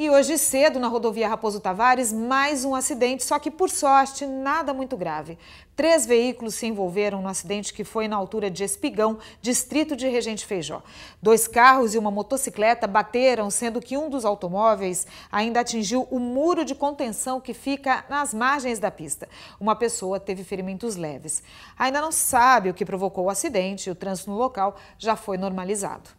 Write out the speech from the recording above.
E hoje cedo, na rodovia Raposo Tavares, mais um acidente, só que por sorte, nada muito grave. Três veículos se envolveram no acidente que foi na altura de Espigão, distrito de Regente Feijó. Dois carros e uma motocicleta bateram, sendo que um dos automóveis ainda atingiu o muro de contenção que fica nas margens da pista. Uma pessoa teve ferimentos leves. Ainda não sabe o que provocou o acidente e o trânsito no local já foi normalizado.